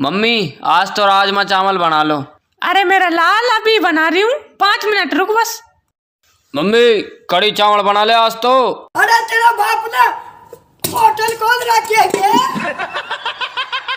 mummy आज तो राजमा चावल बना लो अरे मेरा लाल अभी बना रही हूँ पाँच मिनट रुक बस मम्मी कड़ी चावल बना ले आज तो अरे तेरा बाप ना होटल खोल रखी है